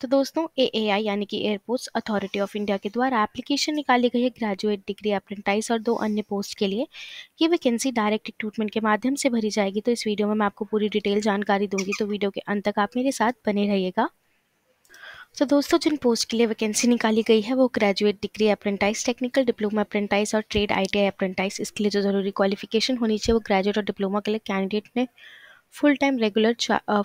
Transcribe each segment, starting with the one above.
तो दोस्तों ए यानी कि एयरपोर्ट्स अथॉरिटी ऑफ इंडिया के द्वारा एप्लीकेशन निकाली गई है ग्रेजुएट डिग्री अप्रेंटाइस और दो अन्य पोस्ट के लिए ये वैकेंसी डायरेक्ट रिक्रूटमेंट के माध्यम से भरी जाएगी तो इस वीडियो में मैं आपको पूरी डिटेल जानकारी दूंगी तो वीडियो के अंत तक आप मेरे साथ बने रहिएगा तो दोस्तों जिन पोस्ट के लिए वैकेंसी निकाली गई है वो graduate degree apprentice technical diploma apprentice और ट्रेड आईटीआई अप्रेंटाइस इसके लिए जो जरूरी क्वालिफिकेशन होनी चाहिए वो ग्रेजुएट और डिप्लोमा के लिए कैंडिडेट ने full time regular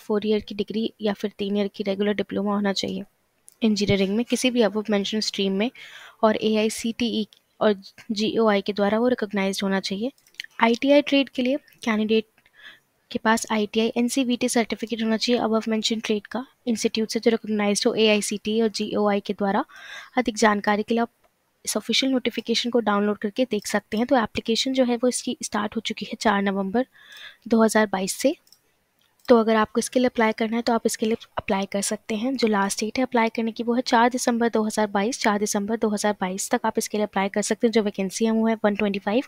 four year की डिग्री या फिर तीन ईयर की रेगुलर डिप्लोमा होना चाहिए इंजीनियरिंग में किसी भी अब मैंशन स्ट्रीम में और ए आई सी टी ई और जी ओ आई के द्वारा वो रिकोगनाइज होना चाहिए आई टी आई ट्रेड के लिए कैंडिडेट के पास I T I N C V T certificate होना चाहिए अब मैंशन ट्रेड का इंस्टीट्यूट से जो रिकोगनाइज हो ए आई सी टी और जी ओ आई के द्वारा अधिक जानकारी के लिए आप इस ऑफिशियल नोटिफिकेशन को डाउनलोड करके देख सकते हैं तो एप्लीकेशन जो है वो इसकी स्टार्ट हो चुकी है चार नवंबर 2022 से तो अगर आपको इसके लिए अप्लाई करना है तो आप इसके लिए अप्लाई कर सकते हैं जो लास्ट डेट है अप्लाई करने की वो है चार दिसंबर 2022 चार दिसंबर 2022 तक आप इसके लिए अप्लाई कर सकते हैं जो वैकेंसी है वो है 125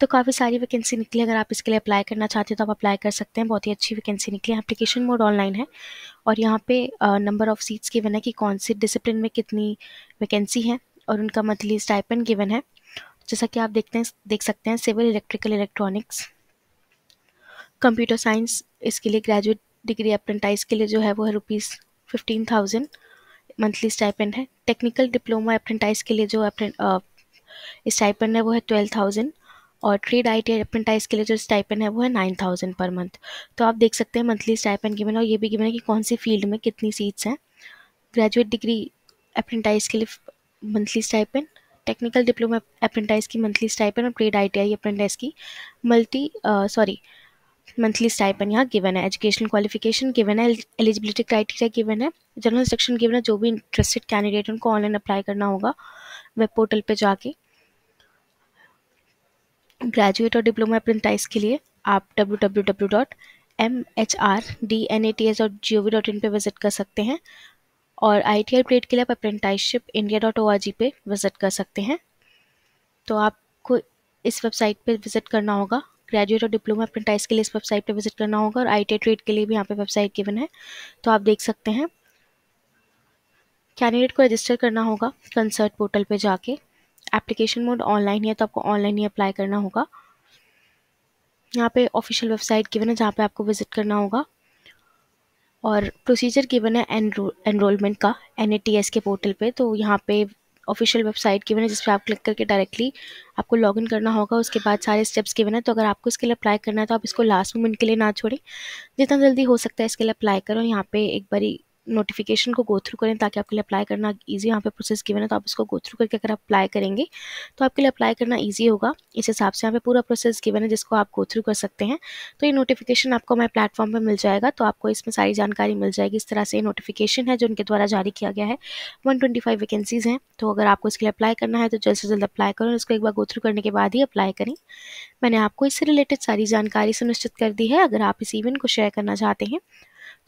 तो काफ़ी सारी वैकेंसी निकली अगर आप इसके लिए अप्लाई करना चाहते हैं तो आप अप्लाई कर सकते हैं बहुत ही अच्छी वैकेंसी निकली है एप्लीकेशन मोड ऑनलाइन है और यहाँ पे नंबर ऑफ़ सीट्स गिवन है कि कौन सी डिसिप्लिन में कितनी वैकेंसी है और उनका मंथली स्टाइपन गिवन है जैसा कि आप देखते हैं देख सकते हैं civil electrical electronics computer science इसके लिए ग्रेजुएट डिग्री अप्रेंटाइज के लिए जो है वो है rupees fifteen thousand monthly stipend है टेक्निकल डिप्लोमा अप्रेंटाइज के लिए जो स्टाइपेंड है वो है ट्वेल्व थाउजेंड और ट्रेड आई टी अप्रेंटाइज के लिए जो स्टाइपेंड है वो है नाइन थाउजेंड पर मंथ तो आप देख सकते हैं मंथली स्टाइपेंड गिवन और ये भी गिवन है कि कौन सी फील्ड में कितनी सीट्स हैं ग्रेजुएट डिग्री अप्रेंटाइज के लिए monthly stipend technical diploma apprentice की मंथली स्टाइपेंड और ट्रेड आई टी अप्रेंटाइज की multi sorry uh, monthly stipend यहाँ गिवन है एजुकेशनल क्वालिफिकेशन गिवन है एलिजिबिलिटी क्राइटेरिया गिवन है जनरल इंस्ट्रक्शन गिवन है जो भी इंटरेस्टेड कैंडिडेट उनको ऑनलाइन अप्लाई करना होगा वेब पोर्टल पे जाके ग्रेजुएट और डिप्लोमा अप्रेंटाइज के लिए आप W W W dot M H R D N A T S dot G O V dot in पर विजिट कर सकते हैं और आई टी आई ग्रेड के लिए आप apprenticeship India dot O R G पे विज़िट कर सकते हैं तो आपको इस वेबसाइट पर विज़िट करना होगा ग्रेजुएट और डिप्लोमा अप्रेंटाइज के लिए इस वेबसाइट पर विजिट करना होगा और आई टी ट्रेड के लिए भी यहाँ पे वेबसाइट गिवन है तो आप देख सकते हैं कैंडिडेट को रजिस्टर करना होगा कंसर्ट पोर्टल पर जाके एप्लीकेशन मोड ऑनलाइन है तो आपको ऑनलाइन ही अप्लाई करना होगा यहाँ पे ऑफिशियल वेबसाइट गिवन है जहाँ पे आपको विजिट करना होगा और प्रोसीजर गिवन है एनरोलमेंट का एन के पोर्टल पे तो यहाँ पे ऑफिशियल वेबसाइट की है जिस पर आप क्लिक करके डायरेक्टली आपको लॉगिन करना होगा उसके बाद सारे स्टेप्स के बने तो अगर आपको इसके लिए अप्लाई करना है तो आप इसको लास्ट मोमेंट के लिए ना छोड़ें जितना जल्दी हो सकता है इसके लिए अप्लाई करो यहाँ पे एक बारी नोटिफिकेशन को गो थ्रू करें ताकि आपके लिए अप्लाई करना ईजी यहाँ पे प्रोसेस गिवन है तो आप इसको गो थ्रू करके अगर अप्लाई करेंगे तो आपके लिए अप्लाई करना ईजी होगा इस हिसाब से यहाँ पे पूरा प्रोसेस गिवन है जिसको आप गो थ्रू कर सकते हैं तो ये नोटिफिकेशन आपको हमारे प्लेटफॉर्म पर मिल जाएगा तो आपको इसमें सारी जानकारी मिल जाएगी इस तरह से ये नोटिफिकेशन है जो उनके द्वारा जारी किया गया है वन वैकेंसीज़ हैं तो अगर आपको इसके लिए अप्लाई करना है तो जल्द से जल्द अप्लाई करें इसको एक बार गो थ्रू करने के बाद ही अप्लाई करें मैंने आपको इससे रिलेटेड सारी जानकारी सुनिश्चित कर दी है अगर आप इस इवेंट को शेयर करना चाहते हैं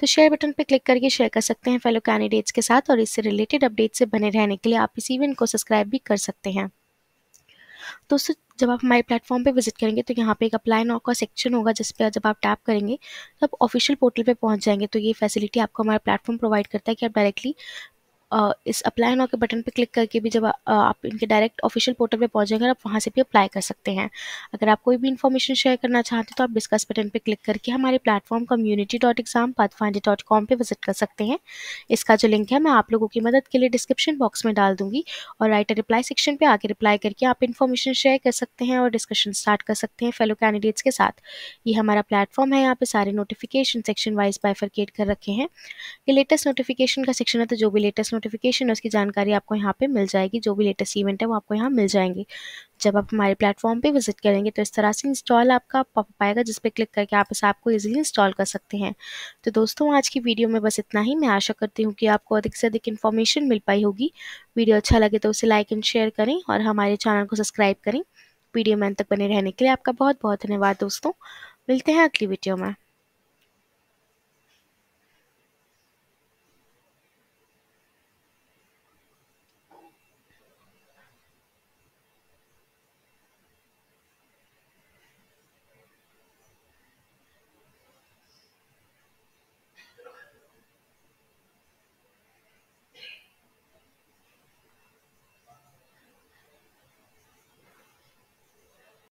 तो शेयर बटन पर क्लिक करके शेयर कर सकते हैं फेलो कैंडिडेट्स के साथ और इससे रिलेटेड अपडेट से बने रहने के लिए आप इस इवेंट को सब्सक्राइब भी कर सकते हैं दोस्तों जब आप हमारे प्लेटफॉर्म पे विजिट करेंगे तो यहाँ पे एक अप्लाई नाउ का सेक्शन होगा जिस पर जब आप टैप करेंगे तो आप ऑफिशियल पोर्टल पे पहुँच जाएंगे तो ये फैसिलिटी आपको हमारा प्लेटफॉर्म प्रोवाइड करता है कि आप डायरेक्टली इस अप्लाई नाउ के बटन पर क्लिक करके भी जब आप इनके डायरेक्ट ऑफिशियल पोर्टल पर पहुँचेंगे जाएंगे आप वहाँ से भी अप्लाई कर सकते हैं अगर आप कोई भी इन्फॉर्मेशन शेयर करना चाहते हैं तो आप डिस्कस बटन पर क्लिक करके हमारे platform community dot exam pathfinder dot com पर विजिट कर सकते हैं इसका जो लिंक है मैं आप लोगों की मदद के लिए डिस्क्रिप्शन बॉक्स में डाल दूंगी और राइटर रिप्लाई सेक्शन पर आकर रिप्लाई करके आप इन्फॉर्मेशन शेयर कर सकते हैं और डिस्कशन स्टार्ट कर सकते हैं फेलो कैंडिडेट्स के साथ ये हमारा प्लेटफॉर्म है यहाँ पे सारे नोटिफिकेशन सेक्शन वाइज बाइफरकेट कर रखे हैं ये लेटेस्ट नोटिफिकेशन का सेक्शन है तो जो भी लेटेस्ट नोटिफिकेशन है उसकी जानकारी आपको यहाँ पे मिल जाएगी जो भी लेटेस्ट इवेंट है वो आपको यहाँ मिल जाएंगे जब आप हमारे प्लेटफॉर्म पे विजिट करेंगे तो इस तरह से इंस्टॉल आपका पॉपअप आएगा जिस पर क्लिक करके आप इस ऐप को ईजिली इंस्टॉल कर सकते हैं तो दोस्तों आज की वीडियो में बस इतना ही मैं आशा करती हूँ कि आपको अधिक से अधिक इन्फॉर्मेशन मिल पाई होगी वीडियो अच्छा लगे तो उसे लाइक एंड शेयर करें और हमारे चैनल को सब्सक्राइब करें वीडियो में अंत तक बने रहने के लिए आपका बहुत बहुत धन्यवाद दोस्तों मिलते हैं अगली वीडियो में